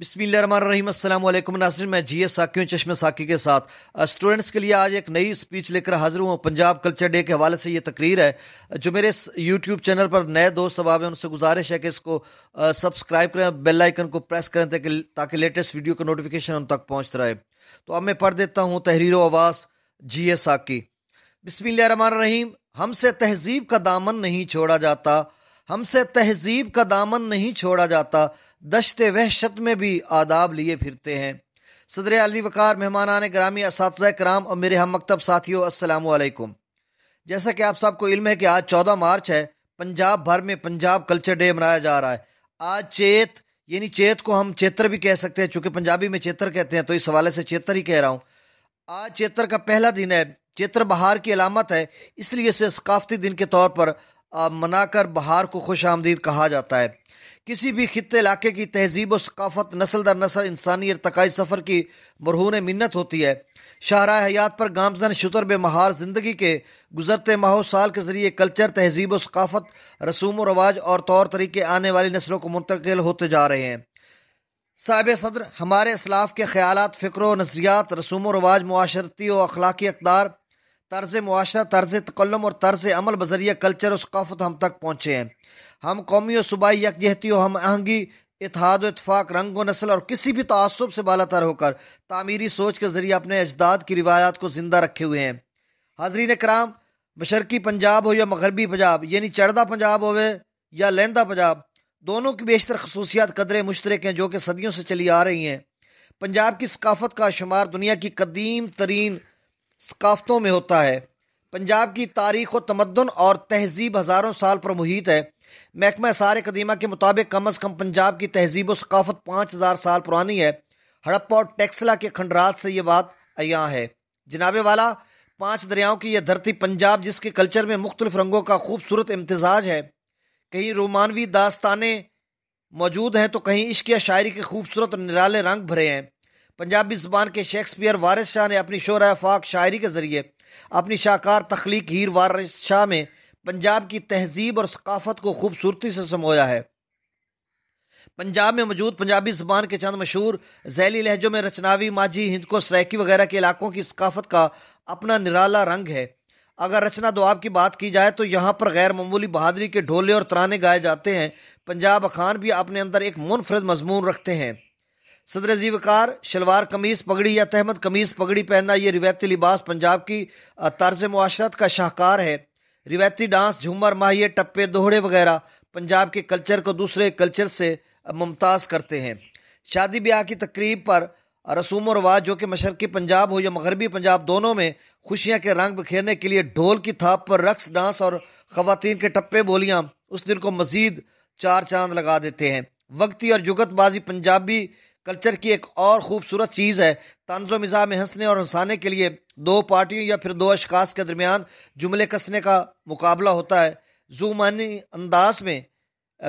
बिस्मिल्लाम नासिर मैं G S साकियों चश्मे साकी के साथ स्टूडेंट्स के लिए आज एक नई स्पीच लेकर हाजिर हूँ पंजाब कल्चर डे के हवाले से ये तकरीर है जो मेरे यूट्यूब चैनल पर नए दोस्त अब हैं उनसे गुजारिश है कि इसको सब्सक्राइब करें बेल आइकन को प्रेस करें ताकि ताकि लेटेस्ट वीडियो का नोटिफिकेशन उन तक रहा रहे तो अब मैं पढ़ देता हूँ तहरीर आवाज़ जी एस साकी बिसमीम हमसे तहजीब का दामन नहीं छोड़ा जाता हमसे तहजीब का दामन नहीं छोड़ा जाता दशत वहशत में भी आदाब लिए फिरते हैं सदर अली वकार मेहमान आने ग्रामी इस कराम और मेरे हम मकतब साथियों असलकुम जैसा कि आप सबको इल्म है कि आज चौदह मार्च है पंजाब भर में पंजाब कल्चर डे मनाया जा रहा है आज चेत यानी चेत को हम चेतर भी कह सकते हैं चूँकि पंजाबी में चेतर कहते हैं तो इस हवाले से चेतर ही कह रहा हूँ आज चेतर का पहला दिन है चेतर बहार की अलामत है इसलिए इसे सकाफती दिन के तौर पर मनाकर बहार को खुश आमदीद कहा जाता है किसी भी खत्े इलाके की तहजीब व सकाफत दर नसल इंसानी इरतकाई सफ़र की मरहून मिन्नत होती है शाहरा हयात पर गामजन शुतर बेमहार ज़िंदगी के गुजरते माहो साल के ज़रिए कल्चर तहजीब व सकाफत रसूम रवाज और तौर तरीके आने वाली नस्लों को मुंतकिल होते जा रहे हैं साहब सदर हमारे असलाफ के ख्याल फ़िक्र नज़रियात रसूम रवाज माशरती और अखलाकी अकदार तर्ज मुआरा तर्ज तकलम और तर्ज अमल बजरिया कल्चर और सकाफत हम तक पहुँचे हैं हम कौमी और सूबाई यकजहती और हम आहंगी इतिहाद इतफाक़ रंग व नस्ल और किसी भी तसब से बाला तर होकर तामीरी सोच के ज़रिए अपने अजदाद की रिवायात को ज़िंदा रखे हुए हैं हाजरीन कराम मशरकी पंजाब हो या मगरबी पंजाब यानी चढ़दा पंजाब होवे या लहंदा पंजाब दोनों की बेशतर खसूसियात कदरें मुश्तरक हैं जो कि सदियों से चली आ रही हैं पंजाब की सकाफत का शुमार दुनिया की कदीम तरीन सकाफ़तों में होता है पंजाब की तारीख व तमदन और तहजीब हज़ारों साल पर मुहित है महकमा सार कदीमा के मुताबिक कम अज़ कम पंजाब की तहजीब सकाफ़त पाँच हज़ार साल पुरानी है हड़प्पा और टैक्सला के खंडरात से ये बात अयाँ है जनाबे वाला पाँच दरियाओं की यह धरती पंजाब जिसके कल्चर में मुख्तलिफ रंगों का खूबसूरत इम्तजाज है कहीं रोमानवी दास्तानें मौजूद हैं तो कहीं इश्किया शायरी के खूबसूरत निराले रंग भरे हैं पंजाबी ज़बान के शेक्सपियर वारिस शाह ने अपनी शोर फाक शायरी के ज़रिए अपनी शाहकार तख्लीक हीर वारिस शाह में पंजाब की तहजीब और सकाफत को खूबसूरती से समोया है पंजाब में मौजूद पंजाबी ज़बान के चंद मशहूर झैली लहजों में रचनावी माझी हिंदको सरैकी वगैरह के इलाकों की सकाफत का अपना निराला रंग है अगर रचना दुआब की बात की जाए तो यहाँ पर गैर मामूली बहादरी के ढोले और तराने गाए जाते हैं पंजाब अखान भी अपने अंदर एक मुनफरद मजमून रखते हैं सदर जीवकार शलवार कमीज पगड़ी या तहमद कमीज पगड़ी पहनना ये रिवायती लिबास पंजाब की तर्ज माशरत का शाहकार है रिवायती डांस झूमर माहिए टप्पे दोहड़े वगैरह पंजाब के कल्चर को दूसरे कल्चर से मुमताज़ करते हैं शादी ब्याह की तकरीब पर रसूम और रवाज जो कि मशरक़ी पंजाब हो या मगरबी पंजाब दोनों में खुशियाँ के रंग बिखेरने के लिए ढोल की थाप पर रक्स डांस और ख़वान के टप्पे बोलियाँ उस दिन को मज़ीद चार चांद लगा देते हैं वक्ती और जुगतबाजी पंजाबी कल्चर की एक और ख़ूबसूरत चीज़ है व मिज़ा में हंसने और हंसाने के लिए दो पार्टियों या फिर दो अशखास के दरमियान जुमले कसने का मुकाबला होता है जुमानी अंदाज में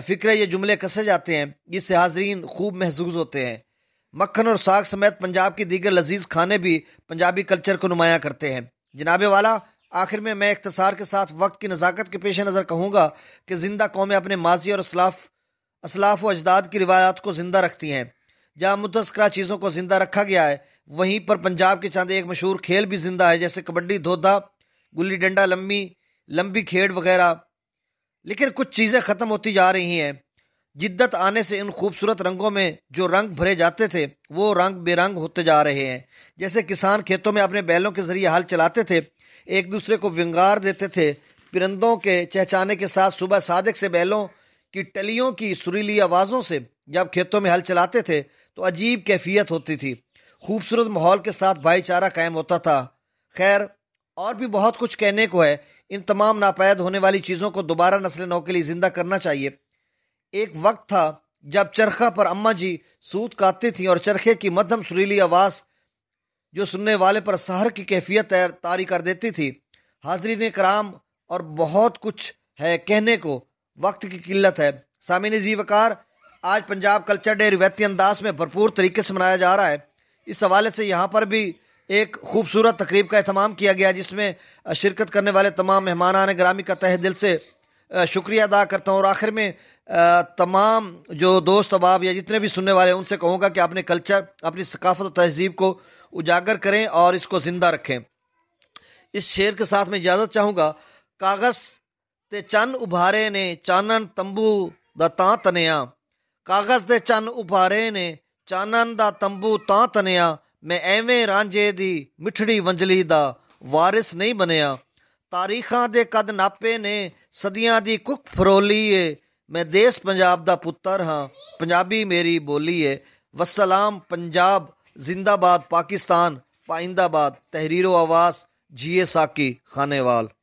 फ़िक्र ये जुमले कसे जाते हैं जिससे हाजरीन खूब महजूज होते हैं मक्खन और साग समेत पंजाब के दीगर लजीज खाने भी पंजाबी कल्चर को नुमाया करते हैं जनाबे वाला आखिर में मैं इकतसार के साथ वक्त की नज़ाकत के पेश नज़र कहूँगा कि जिंदा कौमें अपने माजी और असलाफ असलाफ व अजदाद की रिवायात को ज़िंदा रखती हैं जहाँ मुतस्करा चीज़ों को जिंदा रखा गया है वहीं पर पंजाब के चांदे एक मशहूर खेल भी जिंदा है जैसे कबड्डी धोधा गुल्ली डंडा लम्बी लंबी खेड़ वगैरह लेकिन कुछ चीज़ें ख़त्म होती जा रही हैं जिद्दत आने से इन खूबसूरत रंगों में जो रंग भरे जाते थे वो रंग बेरंग होते जा रहे हैं जैसे किसान खेतों में अपने बैलों के ज़रिए हल चलाते थे एक दूसरे को विंगार देते थे परिंदों के चहचाने के साथ सुबह सादक से बैलों की टलियों की सुरीली आवाज़ों से जब खेतों में हल चलाते थे तो अजीब कैफियत होती थी खूबसूरत माहौल के साथ भाईचारा कायम होता था खैर और भी बहुत कुछ कहने को है इन तमाम नापैद होने वाली चीज़ों को दोबारा नस्ल नौ के लिए ज़िंदा करना चाहिए एक वक्त था जब चरखा पर अम्मा जी सूत काटती थीं और चरखे की मध्यम सुरीली आवाज़ जो सुनने वाले पर सहर की कैफियत तारी कर देती थी हाजरीन कराम और बहुत कुछ है कहने को वक्त की किल्लत है सामिन जी वकार आज पंजाब कल्चर डे रिवायती अंदाज में भरपूर तरीके से मनाया जा रहा है इस हवाले से यहाँ पर भी एक खूबसूरत तकरीब का अहतमाम किया गया जिसमें शिरकत करने वाले तमाम मेहमान आने ग्रामी का तह दिल से शुक्रिया अदा करता हूँ और आखिर में तमाम जो दोस्त अबाब या जितने भी सुनने वाले हैं उनसे कहूँगा कि अपने कल्चर अपनी सकाफत तहजीब को उजागर करें और इसको ज़िंदा रखें इस शेर के साथ मैं इजाज़त चाहूँगा कागज़ ते चंद उभारे ने चानन तंबू दाँ ता तनिया ਕਾਗਜ਼ ਦੇ ਚੰਨ ਉਭਾਰੇ ਨੇ ਚਾਨਣ ਦਾ ਤੰਬੂ ਤਾਂ ਤਨਿਆ ਮੈਂ ਐਵੇਂ ਰਾਂਝੇ ਦੀ ਮਿੱਠੜੀ ਵੰਜਲੀ ਦਾ ਵਾਰਿਸ ਨਹੀਂ ਬਣਿਆ ਤਾਰੀਖਾਂ ਦੇ ਕਦ ਨਾਪੇ ਨੇ ਸਦੀਆਂ ਦੀ ਕੁੱਖ ਫਰੋਲੀ ਏ ਮੈਂ ਦੇਸ਼ ਪੰਜਾਬ ਦਾ ਪੁੱਤਰ ਹਾਂ ਪੰਜਾਬੀ ਮੇਰੀ ਬੋਲੀ ਏ ਵਸਲਾਮ ਪੰਜਾਬ ਜ਼ਿੰਦਾਬਾਦ ਪਾਕਿਸਤਾਨ ਪਾਇੰਦਾਬਾਦ ਤਹਿਰੀਰੋ ਆਵਾਜ਼ ਜੀਏ ਸਾਕੀ ਖਾਨੇਵਾਲ